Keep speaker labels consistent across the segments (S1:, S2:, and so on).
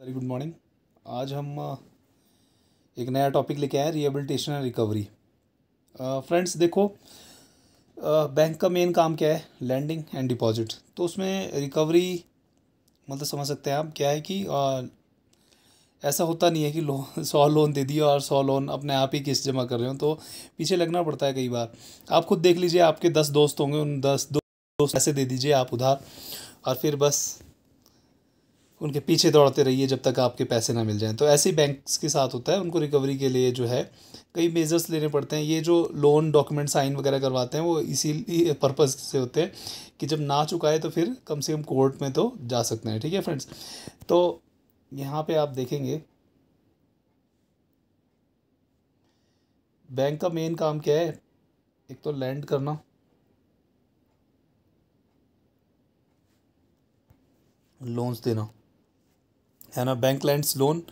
S1: very good morning आज हम एक नया टॉपिक लेके आए रिहेबिलिटेशन एंड रिकवरी फ्रेंड्स देखो बैंक का मेन काम क्या है लैंडिंग एंड डिपॉजिट तो उसमें रिकवरी मतलब समझ सकते हैं आप क्या है कि आ, ऐसा होता नहीं है कि लोन सौ लोन दे दिया और सौ लोन अपने आप ही किस्त जमा कर रहे हो तो पीछे लगना पड़ता है कई बार आप खुद देख लीजिए आपके दस दोस्त होंगे उन दस दो दोस्त ऐसे दे दीजिए आप उधार और फिर बस उनके पीछे दौड़ते रहिए जब तक आपके पैसे ना मिल जाएं तो ऐसे बैंक्स के साथ होता है उनको रिकवरी के लिए जो है कई मेजर्स लेने पड़ते हैं ये जो लोन डॉक्यूमेंट साइन वगैरह करवाते हैं वो इसी पर्पज़ से होते हैं कि जब ना चुकाए तो फिर कम से कम कोर्ट में तो जा सकते हैं ठीक है फ्रेंड्स तो यहाँ पर आप देखेंगे बैंक का मेन काम क्या है एक तो लैंड करना लोन्स देना है ना बैंक लैंड्स लोन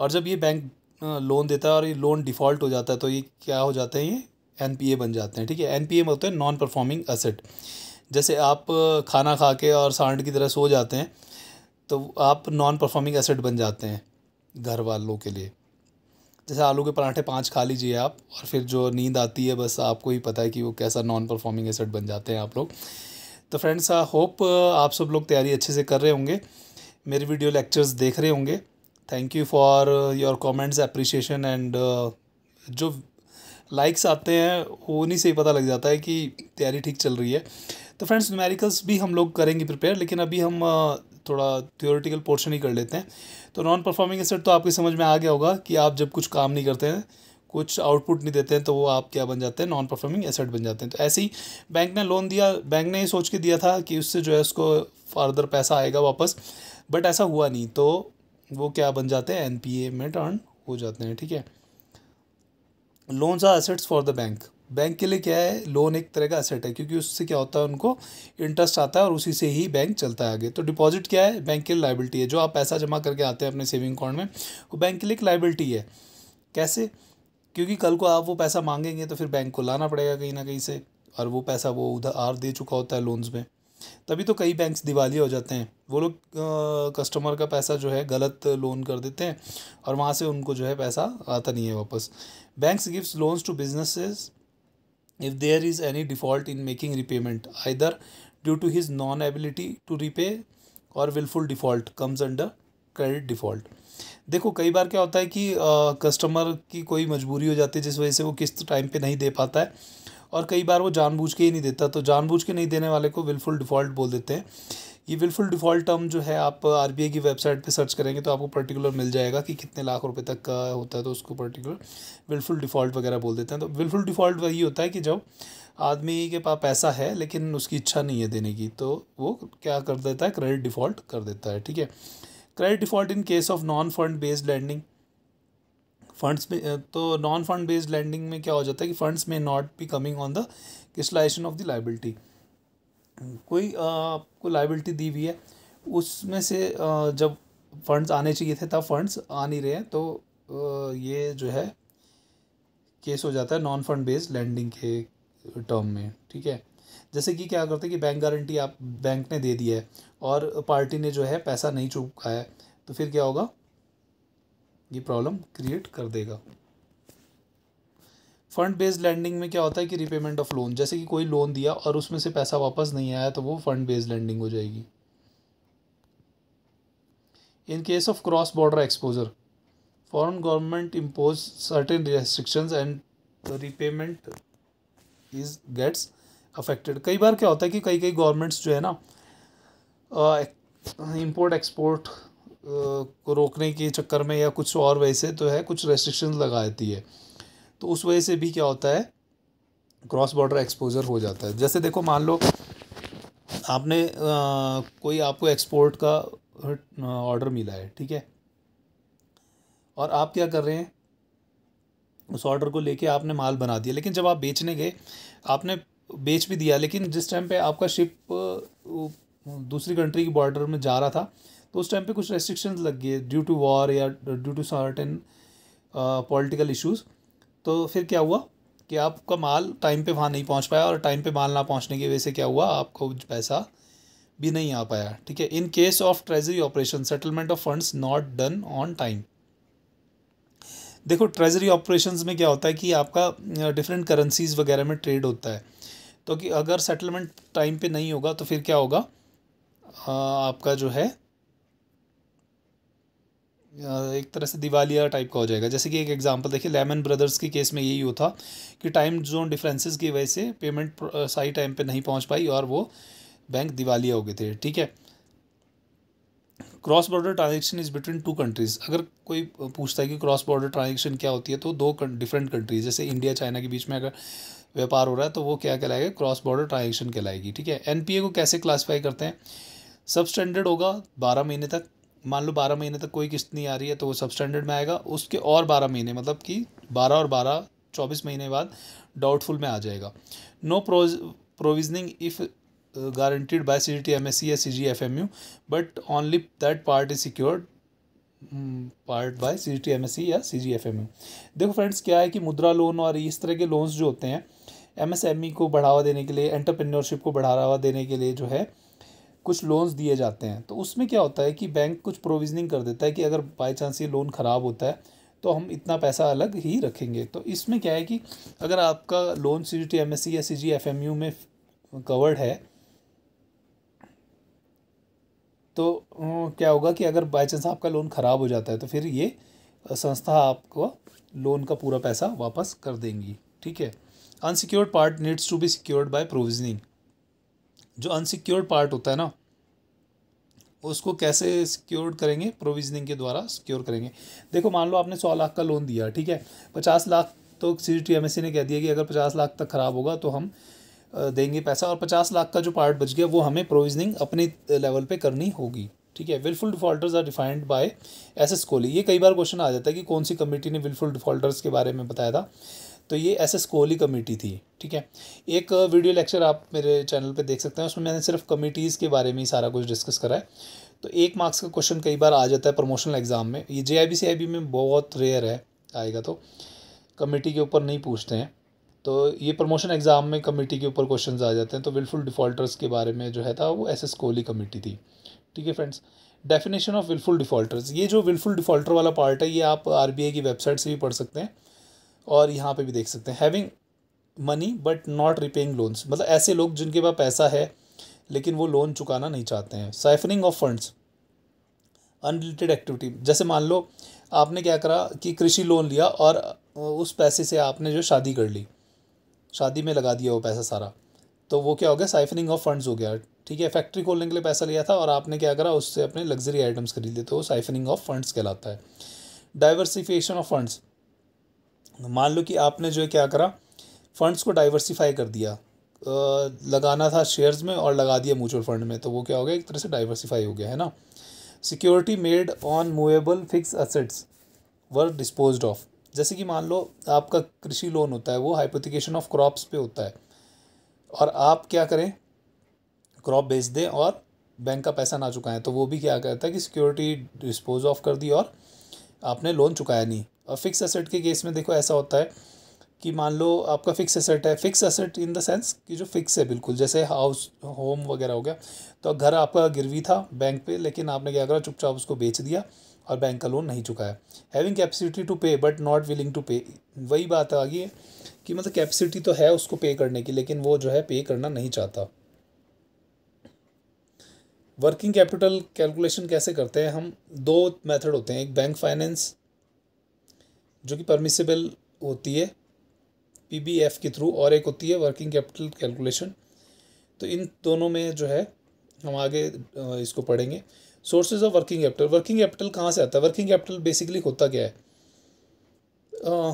S1: और जब ये बैंक लोन देता है और ये लोन डिफ़ॉल्ट हो जाता है तो ये क्या हो जाते हैं ये एन बन जाते हैं ठीक है एन पी ए मतलब नॉन परफॉर्मिंग असेट जैसे आप खाना खा के और सांड की तरह सो जाते हैं तो आप नॉन परफॉर्मिंग एसेट बन जाते हैं घर वालों के लिए जैसे आलू के पराठे पाँच खा लीजिए आप और फिर जो नींद आती है बस आपको ही पता है कि वो कैसा नॉन परफॉर्मिंग एसेट बन जाते हैं आप लोग तो फ्रेंड्स आई होप आप सब लोग तैयारी अच्छे से कर रहे होंगे मेरे वीडियो लेक्चर्स देख रहे होंगे thank you for your comments appreciation and जो लाइक्स आते हैं उन्हीं से ही पता लग जाता है कि तैयारी ठीक चल रही है तो फ्रेंड्स न्यूमेरिकल्स भी हम लोग करेंगे प्रिपेयर लेकिन अभी हम uh, थोड़ा थियोरिटिकल पोर्शन ही कर लेते हैं तो नॉन परफॉर्मिंग एसेट तो आपकी समझ में आ गया होगा कि आप जब कुछ काम नहीं करते हैं कुछ आउटपुट नहीं देते हैं तो वो आप क्या बन जाते हैं नॉन परफॉर्मिंग एसेट बन जाते हैं तो ऐसे ही बैंक ने लोन दिया बैंक ने ये सोच के दिया था कि उससे जो है उसको फर्दर पैसा आएगा वापस बट ऐसा हुआ नहीं तो वो क्या बन जाते हैं एन में टर्न हो जाते हैं ठीक है loans are assets for the bank bank के लिए क्या है लोन एक तरह का एसेट है क्योंकि उससे क्या होता है उनको इंटरेस्ट आता है और उसी से ही बैंक चलता है आगे तो डिपॉजिट क्या है बैंक के लिए लाइबिलिटी है जो आप पैसा जमा करके आते हैं अपने सेविंग अकाउंट में वो बैंक के लिए एक लाइबिलिटी है कैसे क्योंकि कल को आप वो पैसा मांगेंगे तो फिर बैंक को लाना पड़ेगा कहीं ना कहीं से और वो पैसा वो उधार दे चुका होता है लोन्स में तभी तो कई बैंक्स दिवाली हो जाते हैं वो लोग कस्टमर का पैसा जो है गलत लोन कर देते हैं और वहाँ से उनको जो है पैसा आता नहीं है वापस banks gives loans to businesses if there is any default in making repayment either due to his non ability to repay और wilful default comes under credit default देखो कई बार क्या होता है कि कस्टमर की कोई मजबूरी हो जाती है जिस वजह से वो किस्त टाइम पे नहीं दे पाता है और कई बार वो जानबूझ के ही नहीं देता तो जानबूझ के नहीं देने वाले को विलफुल डिफ़ॉल्ट बोल देते हैं ये विलफुल डिफ़ॉल्ट टर्म जो है आप आर की वेबसाइट पर सर्च करेंगे तो आपको पर्टिकुलर मिल जाएगा कि कितने लाख रुपये तक का होता है तो उसको पर्टिकुलर विलफुल डिफ़ॉल्ट वगैरह बोल देते हैं तो विलफुल डिफ़ॉल्ट वही होता है कि जब आदमी के पास पैसा है लेकिन उसकी इच्छा नहीं है देने की तो वो क्या कर देता है क्रेडिट डिफ़ॉल्ट कर देता है ठीक है credit default in case of non fund based lending funds तो नॉन फंड बेस्ड लैंडिंग में क्या हो जाता है कि फंड्स में not be coming on the crystallisation of the liability कोई आपको लाइबिलिटी दी हुई है उसमें से जब फंड्स आने चाहिए थे तब फंड्स आ नहीं रहे हैं तो ये जो है केस हो जाता है नॉन फंड बेस्ड लैंडिंग के टर्म में ठीक है जैसे कि क्या करते हैं कि बैंक गारंटी आप बैंक ने दे दी है और पार्टी ने जो है पैसा नहीं चुकाया है तो फिर क्या होगा ये प्रॉब्लम क्रिएट कर देगा फंड बेस्ड लैंडिंग में क्या होता है कि रिपेमेंट ऑफ लोन जैसे कि कोई लोन दिया और उसमें से पैसा वापस नहीं आया तो वो फंड बेस्ड लैंडिंग हो जाएगी in case of cross border exposure foreign government impose certain restrictions and repayment is gets affected कई बार क्या होता है कि कई कई गवर्नमेंट्स जो है ना इम्पोर्ट uh, एक्सपोर्ट को रोकने के चक्कर में या कुछ और वैसे तो है कुछ रेस्ट्रिक्शन लगा देती है तो उस वजह से भी क्या होता है क्रॉस बॉर्डर एक्सपोजर हो जाता है जैसे देखो मान लो आपने आ, कोई आपको एक्सपोर्ट का ऑर्डर मिला है ठीक है और आप क्या कर रहे हैं उस ऑर्डर को लेके आपने माल बना दिया लेकिन जब आप बेचने गए आपने बेच भी दिया लेकिन जिस टाइम पे आपका शिप दूसरी कंट्री की बॉर्डर में जा रहा था तो उस टाइम पे कुछ रेस्ट्रिक्शन लग गए ड्यू टू वॉर या due to certain political issues तो फिर क्या हुआ कि आपका माल टाइम पे वहाँ नहीं पहुँच पाया और टाइम पे माल ना पहुँचने की वजह से क्या हुआ आपको पैसा भी नहीं आ पाया ठीक है in case of treasury operation settlement of funds not done on time देखो ट्रेजरी ऑपरेशंस में क्या होता है कि आपका डिफरेंट करेंसीज वगैरह में ट्रेड होता है तो कि अगर सेटलमेंट टाइम पे नहीं होगा तो फिर क्या होगा आ, आपका जो है एक तरह से दिवालिया टाइप का हो जाएगा जैसे कि एक एग्जांपल देखिए लेमन ब्रदर्स के केस में यही होता कि टाइम जोन डिफरेंसेस की वजह से पेमेंट सही टाइम पे नहीं पहुंच पाई और वो बैंक दिवालिया हो गए थे ठीक है cross border transaction is between two countries अगर कोई पूछता है कि क्रॉस बॉर्डर ट्रांजेक्शन क्या होती है तो दो डिफरेंट कंट्रीज जैसे इंडिया चाइना के बीच में अगर व्यापार हो रहा है तो वो क्या कहलाएगा क्रॉस बॉर्डर ट्रांजेक्शन कहलाएगी ठीक है एन को कैसे क्लासीफाई करते हैं सब स्टैंडर्ड होगा बारह महीने तक मान लो बारह महीने तक कोई किस्त नहीं आ रही है तो वो सब स्टैंडर्ड में आएगा उसके और बारह महीने मतलब कि बारह और बारह चौबीस महीने बाद डाउटफुल में आ जाएगा no pro provisioning if C G T M S C या C G F M U but only that part is secured part by C G या C G F M U देखो friends क्या है कि मुद्रा loan और इस तरह के लोन्स जो होते हैं एम एस एम ई को बढ़ावा देने के लिए एंटरप्रेन्योरशिप को बढ़ावा देने के लिए जो है कुछ लोन्स दिए जाते हैं तो उसमें क्या होता है कि बैंक कुछ प्रोविजनिंग कर देता है कि अगर बाई चांस ये लोन ख़राब होता है तो हम इतना पैसा अलग ही रखेंगे तो इसमें क्या है कि अगर आपका loan C G T M S C या C G F M U में कवर्ड है तो क्या होगा कि अगर बाई चांस आपका लोन ख़राब हो जाता है तो फिर ये संस्था आपको लोन का पूरा पैसा वापस कर देंगी ठीक है unsecured part needs to be secured by provisioning जो अनसिक्योर्ड पार्ट होता है ना उसको कैसे सिक्योर्ड करेंगे प्रोविजनिंग के द्वारा सिक्योर करेंगे देखो मान लो आपने सौ लाख का लोन दिया ठीक है पचास लाख तो C T M S C ने कह दिया कि अगर पचास लाख तक ख़राब होगा तो हम देंगे पैसा और पचास लाख का जो पार्ट बच गया वो हमें प्रोविजनिंग अपने लेवल पे करनी होगी ठीक है wilful defaulters are defined by S S Kohli ये कई बार क्वेश्चन आ जाता है कि कौन सी कमेटी ने विलफुल डिफॉल्टर्स के बारे में बताया था तो ये एस एस कोहली कमेटी थी ठीक है एक वीडियो लेक्चर आप मेरे चैनल पे देख सकते हैं उसमें मैंने सिर्फ कमेटीज़ के बारे में ही सारा कुछ डिस्कस करा है तो एक मार्क्स का क्वेश्चन कई बार आ जाता है प्रमोशनल एग्ज़ाम में ये जे आई बी सी आई बी में बहुत रेयर है आएगा तो कमेटी के ऊपर नहीं पूछते हैं तो ये प्रमोशन एग्ज़ाम में कमेटी के ऊपर क्वेश्चन आ जाते हैं तो विलफुल डिफ़ॉल्टर्स के बारे में जो है था वो एस एस कोहली कमेटी थी ठीक है friends definition of wilful defaulters ये जो विलफुल डिफ़ॉल्टर वाला पार्ट है ये आप आर बी आई की वेबसाइट से भी पढ़ सकते हैं और यहाँ पे भी देख सकते हैं having money but not repaying loans मतलब ऐसे लोग जिनके पास पैसा है लेकिन वो लोन चुकाना नहीं चाहते हैं siphoning off funds unrelated activity जैसे मान लो आपने क्या करा कि कृषि लोन लिया और उस पैसे से आपने जो शादी कर ली शादी में लगा दिया वो पैसा सारा तो वो क्या हो गया साइफनिंग ऑफ फंड्स हो गया ठीक है फैक्ट्री खोलने के लिए पैसा लिया था और आपने क्या करा उससे अपने लग्जरी आइटम्स खरीद लिए तो साइफनिंग ऑफ फंड्स कहलाता है डाइवर्सिफिकेशन ऑफ फंड्स मान लो कि आपने जो है क्या करा फंड्स को डाइवर्सीफाई कर दिया लगाना था शेयर्स में और लगा दिया म्यूचुअल फंड में तो वो क्या हो गया एक तरह से डाइवर्सीफाई हो गया है ना security made on movable fix assets or dispose of जैसे कि मान लो आपका कृषि लोन होता है वो हाइपोथिकेशन ऑफ क्रॉप्स पे होता है और आप क्या करें क्रॉप बेच दें और बैंक का पैसा ना चुकाएं तो वो भी क्या कहता है कि सिक्योरिटी डिस्पोज ऑफ कर दी और आपने लोन चुकाया नहीं फिक्स असेट के केस में देखो ऐसा होता है कि मान लो आपका फिक्स असेट है fix asset in the sense कि जो फिक्स है बिल्कुल जैसे हाउस होम वगैरह हो गया तो घर आपका गिरवी था बैंक पे लेकिन आपने क्या करा चुपचाप उसको बेच दिया और बैंक का लोन नहीं चुकाया having capacity to pay but not willing to pay वही बात आ गई है कि मतलब कैपेसिटी तो है उसको पे करने की लेकिन वो जो है पे करना नहीं चाहता वर्किंग कैपिटल कैलकुलेशन कैसे करते हैं हम दो मेथड होते हैं एक बैंक फाइनेंस जो कि परमिसेबल होती है पीबीएफ के थ्रू और एक होती है वर्किंग कैपिटल कैलकुलेशन तो इन दोनों में जो है हम आगे इसको पढ़ेंगे sources of working capital working capital कहाँ से आता है वर्किंग कैपिटल बेसिकली होता क्या है आ,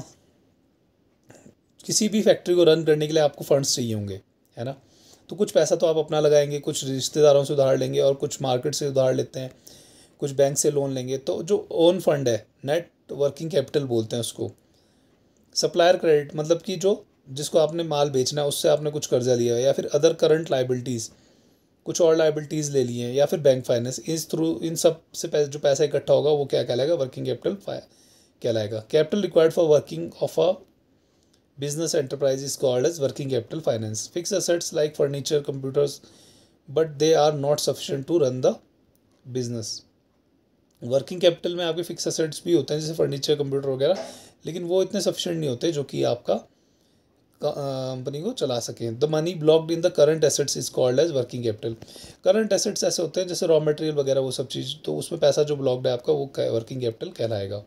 S1: किसी भी फैक्ट्री को रन करने के लिए आपको फंड्स चाहिए होंगे है ना तो कुछ पैसा तो आप अपना लगाएंगे कुछ रिश्तेदारों से उधार लेंगे और कुछ मार्केट से उधार लेते हैं कुछ बैंक से लोन लेंगे तो जो ओन फंड है नेट वर्किंग कैपिटल बोलते हैं उसको सप्लायर क्रेडिट मतलब कि जो जिसको आपने माल बेचना है उससे आपने कुछ कर्जा लिया है या फिर अदर करंट लाइबिलिटीज़ कुछ और लाइबिलिटीज़ ले ली हैं या फिर बैंक फाइनेंस इस थ्रू इन सब से पैसे जो पैसा इकट्ठा होगा वो क्या कहलाएगा वर्किंग कैपिटल कहलाएगा capital required for working of a business enterprise is called as working capital finance fix assets like furniture computers but they are not sufficient to run the business working capital में आपके fix assets भी होते हैं जैसे furniture computer वगैरह लेकिन वो इतने सफिशेंट नहीं होते जो कि आपका कंपनी को चला सकें the money blocked in the current assets is called as working capital current assets ऐसे होते हैं जैसे रॉ मटेरियल वगैरह वो सब चीज़ तो उसमें पैसा जो ब्लॉक्ड है आपका वो वर्किंग कैपिटल कहलाएगा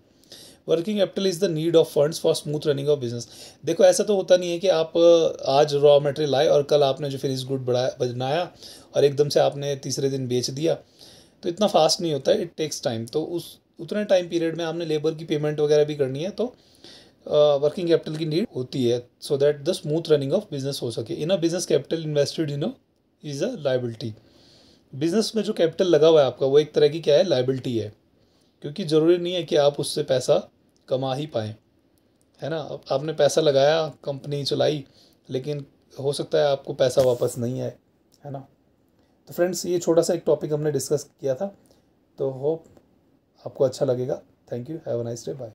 S1: working capital is the need of funds for smooth running of business देखो ऐसा तो होता नहीं है कि आप आज रॉ मटेरियल आए और कल आपने जो फिनिश गुड बढ़ाया बनाया और एकदम से आपने तीसरे दिन बेच दिया तो इतना फास्ट नहीं होता है इट टेक्स टाइम तो उस उतने टाइम पीरियड में आपने लेबर की पेमेंट वगैरह भी करनी है तो वर्किंग uh, कैपिटल की नीड होती है so that the smooth running of business हो सके in a business capital invested in is a liability business में जो कैपिटल लगा हुआ है आपका वो एक तरह की क्या है लाइबिलिटी है क्योंकि ज़रूरी नहीं है कि आप उससे पैसा कमा ही पाएँ है ना आपने पैसा लगाया कंपनी चलाई लेकिन हो सकता है आपको पैसा वापस नहीं आए है ना तो फ्रेंड्स ये छोटा सा एक टॉपिक हमने डिस्कस किया था तो होप आपको अच्छा लगेगा thank you have a nice day bye